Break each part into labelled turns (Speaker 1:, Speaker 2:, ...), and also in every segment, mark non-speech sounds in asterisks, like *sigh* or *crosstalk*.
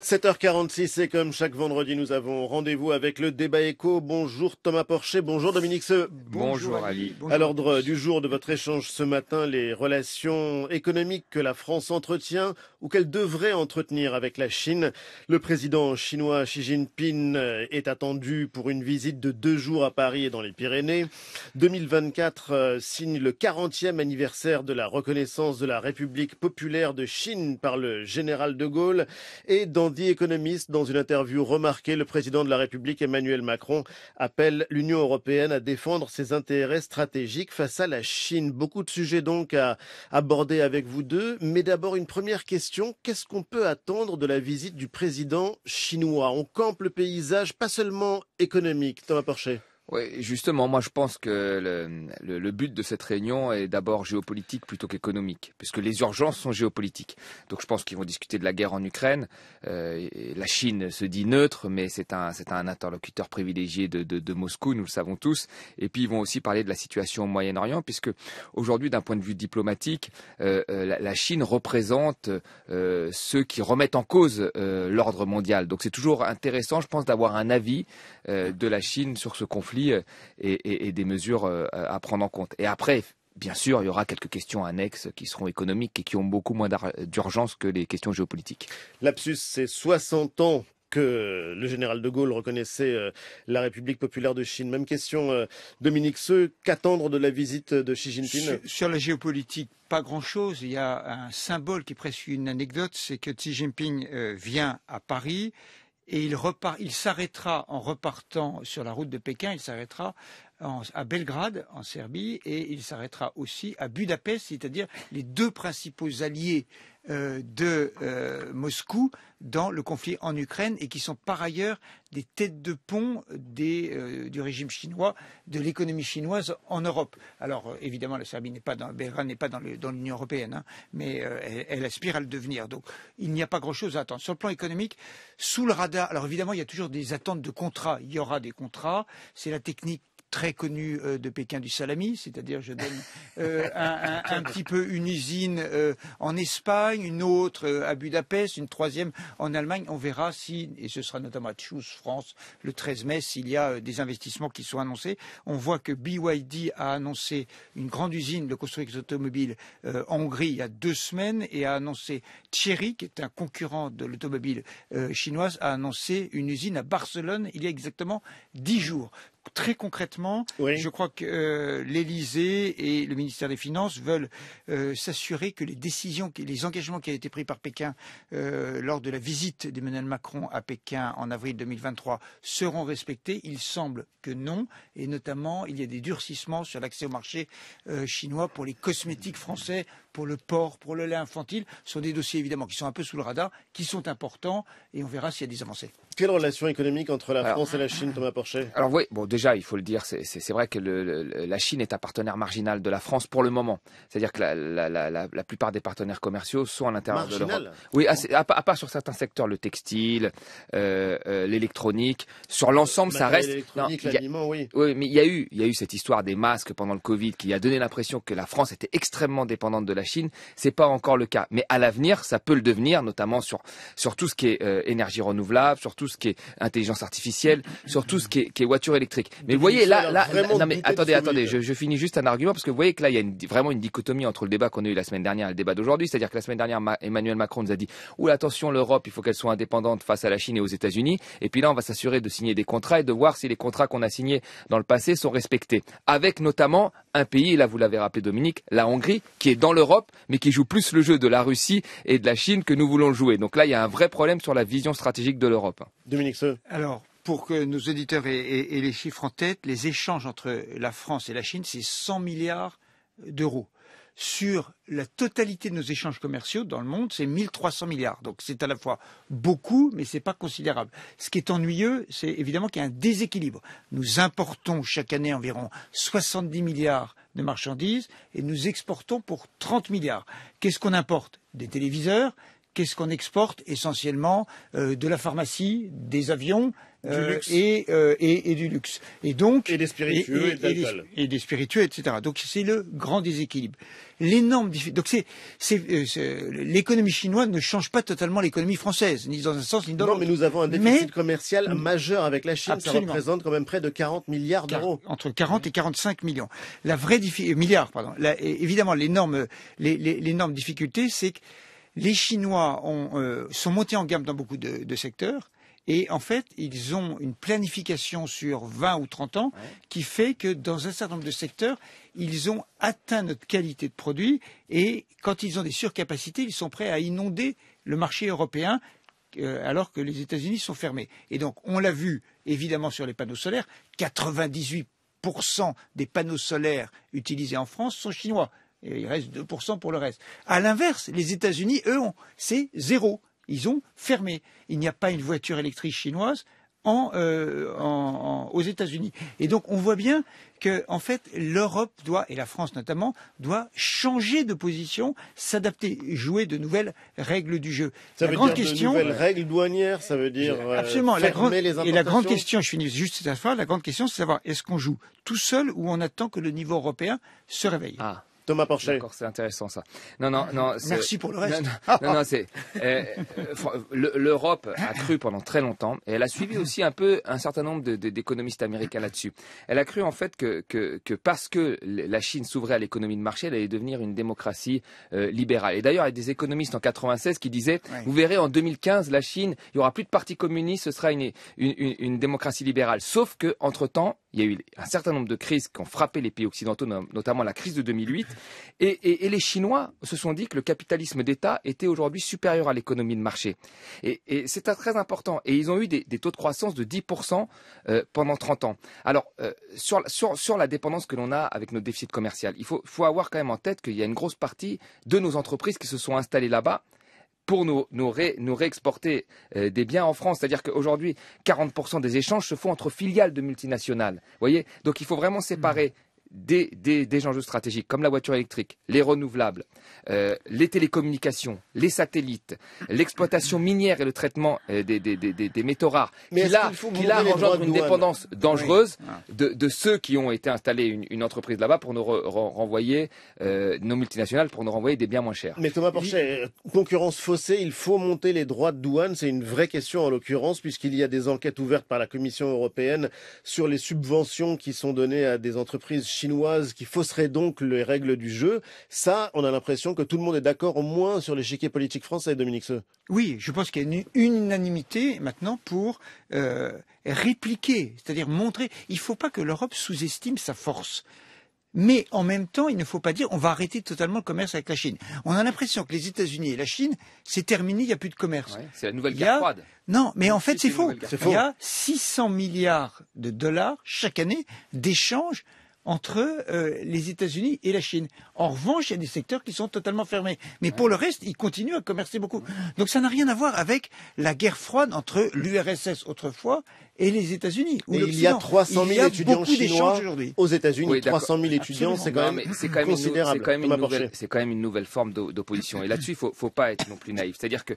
Speaker 1: 7h46 c'est comme chaque vendredi, nous avons rendez-vous avec le débat éco Bonjour Thomas Porcher, bonjour Dominique Seux. Bonjour, Ali. À l'ordre du jour de votre échange ce matin, les relations économiques que la France entretient ou qu'elle devrait entretenir avec la Chine. Le président chinois Xi Jinping euh, est attendu pour une visite de deux jours à Paris et dans les Pyrénées. 2024 euh, signe le 40e anniversaire de la reconnaissance de la République populaire de Chine par le général de Gaulle. Et dans dit économiste, dans une interview remarquée, le président de la République Emmanuel Macron appelle l'Union européenne à défendre ses intérêts stratégiques face à la Chine. Beaucoup de sujets donc à aborder avec vous deux. Mais d'abord, une première question. Qu'est-ce qu'on peut attendre de la visite du président chinois On campe le paysage, pas seulement économique. Thomas Porcher.
Speaker 2: Oui, justement, moi je pense que le, but de cette réunion est d'abord géopolitique plutôt qu'économique, puisque les urgences sont géopolitiques. Donc je pense qu'ils vont discuter de la guerre en Ukraine. Euh, la Chine se dit neutre, mais c'est un, interlocuteur privilégié de, Moscou, nous le savons tous. Et puis ils vont aussi parler de la situation au Moyen-Orient, puisque aujourd'hui, d'un point de vue diplomatique, euh, euh, la, Chine représente ceux qui remettent en cause l'ordre mondial. Donc c'est toujours intéressant, je pense, d'avoir un avis de la Chine sur ce conflit euh, et, des mesures euh, à prendre en compte. Et après, bien sûr, il y aura quelques questions annexes qui seront économiques et qui ont beaucoup moins d'urgence que les questions géopolitiques.
Speaker 1: Lapsus, c'est 60 ans que le général de Gaulle reconnaissait euh, la République populaire de Chine. Même question, Dominique Seux, qu'attendre de la visite de Xi Jinping
Speaker 3: sur, la géopolitique, pas grand-chose. Il y a un symbole qui est une anecdote, c'est que Xi Jinping vient à Paris et il, repart, il s'arrêtera en repartant sur la route de Pékin, il s'arrêtera à Belgrade, en Serbie, et il s'arrêtera aussi à Budapest, c'est-à-dire les deux principaux alliés euh, de euh, Moscou dans le conflit en Ukraine et qui sont par ailleurs des têtes de pont euh, du régime chinois, de l'économie chinoise en Europe. Alors évidemment, la Serbie n'est pas dans, dans, l'Union européenne, hein, mais elle, elle, aspire à le devenir. Donc il n'y a pas grand-chose à attendre. Sur le plan économique, sous le radar, alors évidemment, il y a toujours des attentes de contrats. Il y aura des contrats. C'est la technique très connu euh, de Pékin du salami, c'est-à-dire je donne euh, *laughs* un, petit peu une usine euh, en Espagne, une autre à Budapest, une troisième en Allemagne. On verra si, et ce sera notamment à Tchouz, France le 13 mai, s'il y a des investissements qui sont annoncés. On voit que BYD a annoncé une grande usine de construction automobile en Hongrie il y a deux semaines et a annoncé Thierry, qui est un concurrent de l'automobile chinoise, a annoncé une usine à Barcelone il y a exactement dix jours très concrètement, je crois que l'Elysée euh, l'Élysée et le ministère des Finances veulent euh, s'assurer que les décisions, les engagements qui ont été pris par Pékin euh, lors de la visite d'Emmanuel Macron à Pékin en avril 2023 seront respectés. Il semble que non, et notamment il y a des durcissements sur l'accès au marché chinois pour les cosmétiques français pour le porc, pour le lait infantile, ce sont des dossiers évidemment qui sont un peu sous le radar, qui sont importants, et
Speaker 1: on verra s'il y a des avancées. Quelle relation économique entre la France et la Chine, Thomas Porcher Alors oui, bon déjà, il faut le dire,
Speaker 2: c'est vrai que la Chine est un partenaire marginal de la France pour le moment. C'est-à-dire que la, la, la, la, plupart des partenaires commerciaux sont à l'intérieur de l'Europe. Oui, ah, à, part sur certains secteurs, le textile, euh, euh, l'électronique. Sur l'ensemble, ça reste. L'électronique, oui. Oui, mais il y a eu, il y a eu cette histoire des masques pendant le Covid qui a donné l'impression que la France était extrêmement dépendante de la Chine, c'est pas encore le cas. Mais à l'avenir, ça peut le devenir, notamment sur sur tout ce qui est euh, énergie renouvelable, sur tout ce qui est intelligence artificielle, sur tout ce qui est, voiture électrique. Mais vous voyez là, là, non, mais attendez, attendez, je, finis juste un argument parce que vous voyez que là, il y a vraiment une dichotomie entre le débat qu'on a eu la semaine dernière et le débat d'aujourd'hui. C'est-à-dire que la semaine dernière, Emmanuel Macron nous a dit ou attention, l'Europe, il faut qu'elle soit indépendante face à la Chine et aux États-Unis. Et puis là, on va s'assurer de signer des contrats et de voir si les contrats qu'on a signés dans le passé sont respectés, avec notamment un pays, là vous l'avez rappelé Dominique, la Hongrie, qui est dans l'Europe, mais qui joue plus le jeu de la Russie et de la Chine que nous voulons jouer. Donc là, il y a un vrai problème sur la vision stratégique de l'Europe.
Speaker 3: Dominique Alors, pour que nos auditeurs aient, les chiffres en tête, les échanges entre la France et la Chine, c'est 100 milliards d'euros sur la totalité de nos échanges commerciaux dans le monde, c'est 1300 milliards. Donc c'est à la fois beaucoup, mais ce n'est pas considérable. Ce qui est ennuyeux, c'est évidemment qu'il y a un déséquilibre. Nous importons chaque année environ 70 milliards de marchandises et nous exportons pour 30 milliards. Qu'est-ce qu'on importe Des téléviseurs, qu'est-ce qu'on exporte Essentiellement euh, de la pharmacie, des avions, euh, euh, Et, et, du luxe. Et donc et des spiritueux et, de Des, et, des spiritueux, etc. Donc c'est le grand déséquilibre, l'énorme donc c'est, l'économie chinoise ne change pas totalement l'économie française, ni dans un sens ni dans l'autre. Non, mais nous avons un déficit commercial majeur avec la Chine. qui Ça représente quand même près de 40 milliards d'euros. Entre 40 et 45 millions. La vraie difficulté, milliards, pardon. évidemment, l'énorme, l'énorme difficulté, c'est que les Chinois euh, sont montés en gamme dans beaucoup de, secteurs. Et en fait, ils ont une planification sur 20 ou 30 ans qui fait que dans un certain nombre de secteurs, ils ont atteint notre qualité de produit. Et quand ils ont des surcapacités, ils sont prêts à inonder le marché européen euh, alors que les États-Unis sont fermés. Et donc, on l'a vu évidemment sur les panneaux solaires, 98% des panneaux solaires utilisés en France sont chinois il reste 2% pour le reste. À l'inverse, les États-Unis, eux, ont, c'est zéro. Ils ont fermé. Il n'y a pas une voiture électrique chinoise en, euh, en, aux États-Unis. Et donc on voit bien que en fait l'Europe doit et la France notamment doit changer de position, s'adapter, jouer de nouvelles règles du jeu. Ça la veut grande dire question, nouvelles règles
Speaker 1: douanières, ça veut dire euh, absolument la grande, et la grande question.
Speaker 3: Je finis juste cette fois, La grande question, c'est de savoir est-ce qu'on joue tout seul ou on attend que le niveau européen se réveille. Ah. Thomas Porcher. D'accord, c'est intéressant ça.
Speaker 2: Non, non, non. Merci pour le reste. Non, non, c'est *laughs* euh, l'Europe a cru pendant très longtemps et elle a suivi aussi un peu un certain nombre d'économistes américains là-dessus. Elle a cru en fait que, que, parce que la Chine s'ouvrait à l'économie de marché, elle allait devenir une démocratie euh, libérale. Et d'ailleurs, il y a des économistes en 96 qui disaient vous verrez en 2015 la Chine, il n'y aura plus de parti communiste, ce sera une, une, une démocratie libérale. Sauf que temps il y a eu un certain nombre de crises qui ont frappé les pays occidentaux, notamment la crise de 2008. Et, les Chinois se sont dit que le capitalisme d'État était aujourd'hui supérieur à l'économie de marché. Et, c'est très important. Et ils ont eu des, taux de croissance de 10% euh, pendant 30 ans. Alors, euh, sur, la dépendance que l'on a avec nos déficits commerciaux, il faut avoir quand même en tête qu'il y a une grosse partie de nos entreprises qui se sont installées là-bas pour nous, nous réexporter euh, des biens en France. C'est-à-dire qu'aujourd'hui, 40% des échanges se font entre filiales de multinationales. voyez Donc il faut vraiment séparer des, des, enjeux stratégiques comme la voiture électrique, les renouvelables, euh, les télécommunications, les satellites, l'exploitation minière et le traitement euh, des, des, métaux rares, Mais qui là, qu là engendre une dépendance dangereuse ah. de, ceux qui ont été installés une, entreprise là-bas pour nous renvoyer, euh, nos multinationales, pour nous renvoyer des biens moins chers.
Speaker 1: Mais Thomas Porcher, concurrence faussée, il faut monter les droits de douane, c'est une vraie question en l'occurrence, puisqu'il y a des enquêtes ouvertes par la Commission européenne sur les subventions qui sont données à des entreprises chinoise qui fausserait donc les règles du jeu. Ça, on a l'impression que tout le monde est d'accord au moins sur l'échiquier politique français, Dominique Seux.
Speaker 3: Oui, je pense qu'il y a une unanimité maintenant pour euh, répliquer, c'est-à-dire montrer. Il ne faut pas que l'Europe sous-estime sa force. Mais en même temps, il ne faut pas dire on va arrêter totalement le commerce avec la Chine. On a l'impression que les États-Unis et la Chine, c'est terminé, il n'y a plus de commerce. c'est la nouvelle guerre froide. Non, mais en fait, c'est faux. Il y a 600 milliards de dollars chaque année d'échanges entre euh, les États-Unis et la Chine. En revanche, il y a des secteurs qui sont totalement fermés. Mais pour le reste, ils continuent à commercer beaucoup. Donc ça n'a rien à voir avec la guerre froide entre l'URSS autrefois et les États-Unis. où il y a 300 000 étudiants chinois
Speaker 2: aux
Speaker 1: États-Unis. 300 000 étudiants, c'est quand même considérable.
Speaker 2: C'est quand, même une nouvelle forme d'opposition. Et là-dessus, il faut, faut pas être non plus naïf. C'est-à-dire que,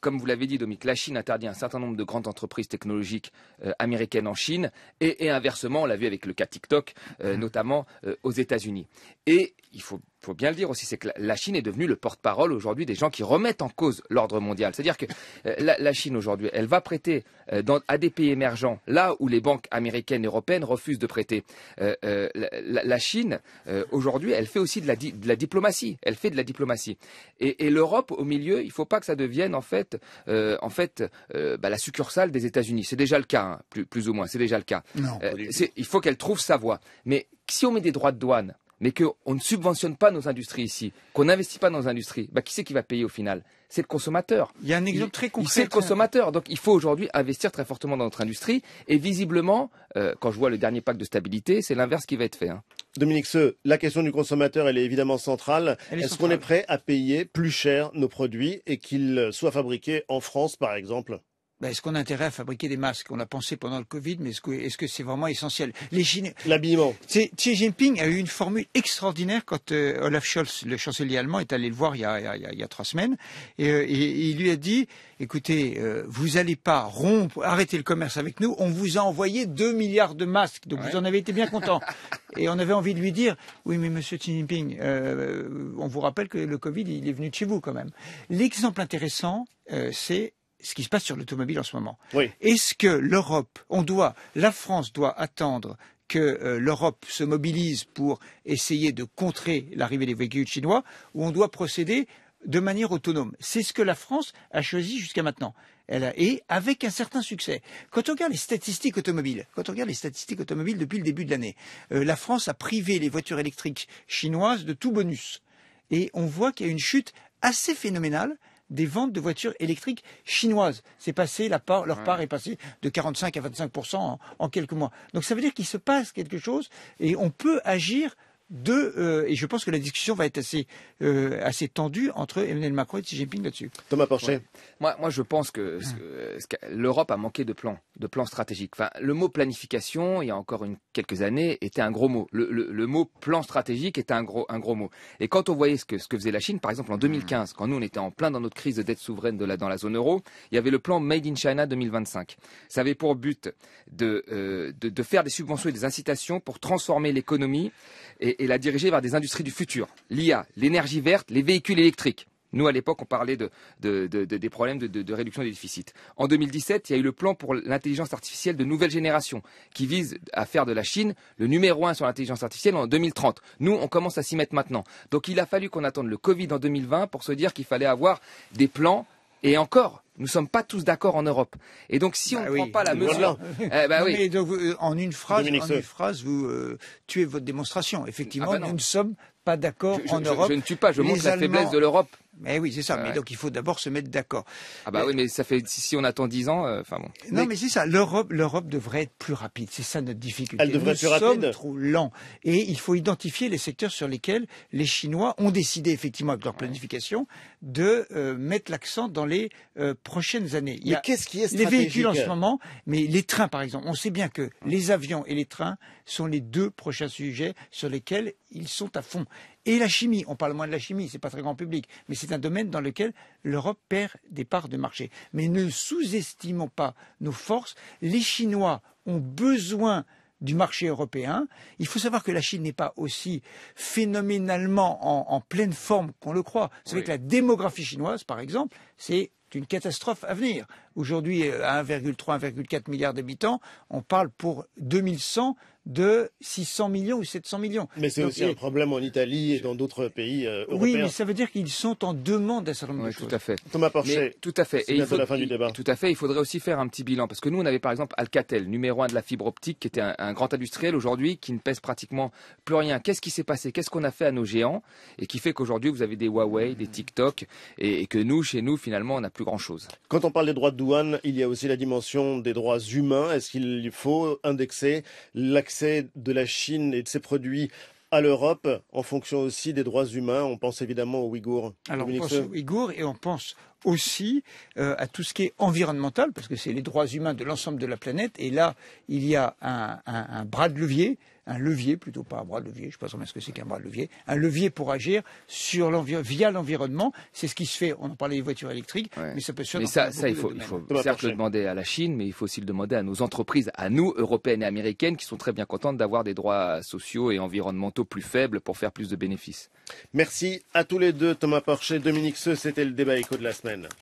Speaker 2: comme vous l'avez dit, Dominique, la Chine interdit un certain nombre de grandes entreprises technologiques euh, américaines en Chine, et, inversement, on l'a vu avec le cas TikTok, euh, mmh. notamment euh, aux États-Unis. Et il faut faut bien le dire aussi, c'est que la Chine est devenue le porte-parole aujourd'hui des gens qui remettent en cause l'ordre mondial. C'est-à-dire que euh, la, Chine aujourd'hui, elle va prêter euh, à des pays émergents, là où les banques américaines et européennes refusent de prêter. Euh, la, Chine aujourd'hui, elle fait aussi de la, diplomatie. Elle fait de la diplomatie. Et, l'Europe au milieu, il ne faut pas que ça devienne en fait, en fait, bah, la succursale des États-Unis. C'est déjà le cas, hein, plus, ou moins. C'est déjà le cas. il faut qu'elle trouve sa voie. Mais si on met des droits de douane mais qu'on ne subventionne pas nos industries ici, qu'on n'investit pas dans nos industries, bah, qui c'est qui va payer au final C'est le consommateur. Il y a un exemple très concret. C'est le
Speaker 1: consommateur.
Speaker 2: Donc il faut aujourd'hui investir très fortement dans notre industrie. Et visiblement, euh, quand je vois le dernier pacte de stabilité,
Speaker 1: c'est l'inverse qui va être fait. Hein. Dominique Seux, la question du consommateur, elle est évidemment centrale. Est-ce qu'on est prêt à payer plus cher nos produits et qu'ils soient fabriqués en France, par exemple
Speaker 3: ben, est-ce qu'on a intérêt à fabriquer des masques On a pensé pendant le Covid, mais est-ce que c'est vraiment essentiel L'habillement. Xi Jinping a eu une formule extraordinaire quand euh, Olaf Scholz, le chancelier allemand, est allé le voir il y a, il y a, trois semaines, euh, et, il lui a dit "Écoutez, euh, vous n'allez pas rompre, arrêter le commerce avec nous. On vous a envoyé 2 milliards de masques, donc vous en avez été bien content." et on avait envie de lui dire "Oui, mais Monsieur Xi Jinping, on vous rappelle que le Covid, il est venu de chez vous quand même." L'exemple intéressant, c'est ce qui se passe sur l'automobile en ce moment. Est-ce que l'Europe, on doit, la France doit attendre que euh, l'Europe se mobilise pour essayer de contrer l'arrivée des véhicules chinois, ou on doit procéder de manière autonome. C'est ce que la France a choisi jusqu'à maintenant. Elle a, et avec un certain succès. Quand on regarde les statistiques automobiles, quand on regarde les statistiques automobiles depuis le début de l'année, euh, la France a privé les voitures électriques chinoises de tout bonus. Et on voit qu'il y a une chute assez phénoménale des ventes de voitures électriques chinoises. C'est passé, leur part est passée de 45 à 25 en, en quelques mois. Donc ça veut dire qu'il se passe quelque chose et on peut agir de, euh, et je pense que la discussion va être assez, euh, assez tendue entre Emmanuel Macron et Xi Jinping là-dessus. Thomas Porcher.
Speaker 2: Moi, moi, je pense que, l'Europe a manqué de plan, de plan stratégique. Enfin, le mot planification, il y a encore une, quelques années, était un gros mot. Le, le, le, mot plan stratégique était un gros, un gros mot. Et quand on voyait ce que, ce que faisait la Chine, par exemple en 2015, quand nous on était en plein dans notre crise de dette souveraine de la, dans la zone euro, il y avait le plan Made in China 2025. Ça avait pour but de, euh, de, de faire des subventions et des incitations pour transformer l'économie et, et la diriger vers des industries du futur. L'IA, l'énergie verte, les véhicules électriques. Nous, à l'époque, on parlait des problèmes de, réduction des déficits. En 2017, il y a eu le plan pour l'intelligence artificielle de nouvelle génération, qui vise à faire de la Chine le numéro un sur l'intelligence artificielle en 2030. Nous, on commence à s'y mettre maintenant. Donc, il a fallu qu'on attende le Covid en 2020 pour se dire qu'il fallait avoir des plans et encore, nous ne sommes pas tous d'accord en Europe. Et donc, si bah on ne prend pas la mesure, *laughs* eh bah
Speaker 3: euh, en une phrase, phrase, vous euh, tuez votre démonstration. Effectivement, ah bah nous ne sommes pas d'accord en Europe. Je, ne tue pas, je montre la faiblesse de
Speaker 2: l'Europe mais oui, c'est ça. mais donc il faut d'abord se mettre d'accord. Ah bah oui, mais ça fait si, on attend dix ans, euh, enfin bon.
Speaker 3: Non, mais, c'est ça. L'Europe, l'Europe devrait être plus rapide. C'est ça notre difficulté. Elle devrait être plus sommes trop lents. Et il faut identifier les secteurs sur lesquels les Chinois ont décidé effectivement avec leur planification de euh, mettre l'accent dans les euh, prochaines années. mais qu'est-ce qui est stratégique Les véhicules en ce moment, mais les trains par exemple. On sait bien que les avions et les trains sont les deux prochains sujets sur lesquels ils sont à fond. Et la chimie, on parle moins de la chimie, ce n'est pas très grand public, mais c'est un domaine dans lequel l'Europe perd des parts de marché. Mais ne sous-estimons pas nos forces. Les Chinois ont besoin du marché européen. Il faut savoir que la Chine n'est pas aussi phénoménalement en, pleine forme qu'on le croit. C'est savez que la démographie chinoise, par exemple, c'est une catastrophe à venir aujourd'hui à 1,3, 1,4 milliard d'habitants, on parle pour 2100 de 600 millions ou 700 millions. Mais c'est aussi un problème en Italie et dans d'autres pays euh, européens. Oui, mais ça veut dire qu'ils sont en demande d'un certain nombre de tout à fait. Thomas Porcher. Mais, tout à fait. Et il fin
Speaker 2: Tout à fait. Il faudrait aussi faire un petit bilan parce que nous, on avait par exemple Alcatel, numéro un de la fibre optique, qui était un, grand industriel aujourd'hui, qui ne pèse pratiquement plus rien. Qu'est-ce qui s'est passé Qu'est-ce qu'on a fait à nos géants et qui fait qu'aujourd'hui vous avez des Huawei, des TikTok et, que nous, chez nous, finalement, on n'a plus grand-chose.
Speaker 1: Quand on parle des droits de il y a aussi la dimension des droits humains. Est-ce qu'il faut indexer l'accès de la Chine et de ses produits à l'Europe en fonction aussi des droits humains. On pense évidemment aux Ouïghours. Alors on pense aux
Speaker 3: Ouïghours et on pense aussi euh, à tout ce qui est environnemental, parce que c'est les droits humains de l'ensemble de la planète. Et là, il y a un, bras de levier un levier, plutôt pas un bras de levier, je ne sais pas vraiment ce que c'est qu'un bras de levier, un levier pour agir sur via l'environnement. C'est ce qui se fait, on en parlait des voitures électriques, mais ça peut se Mais ça, il faut, il faut certes le
Speaker 2: demander à la Chine, mais il faut aussi le demander à nos entreprises, à nous, européennes et américaines, qui sont très bien contentes d'avoir des droits sociaux et environnementaux plus faibles pour faire plus de bénéfices.
Speaker 1: Merci à tous les deux, Thomas Porcher, Dominique Seux, c'était le débat éco de la semaine. explain now.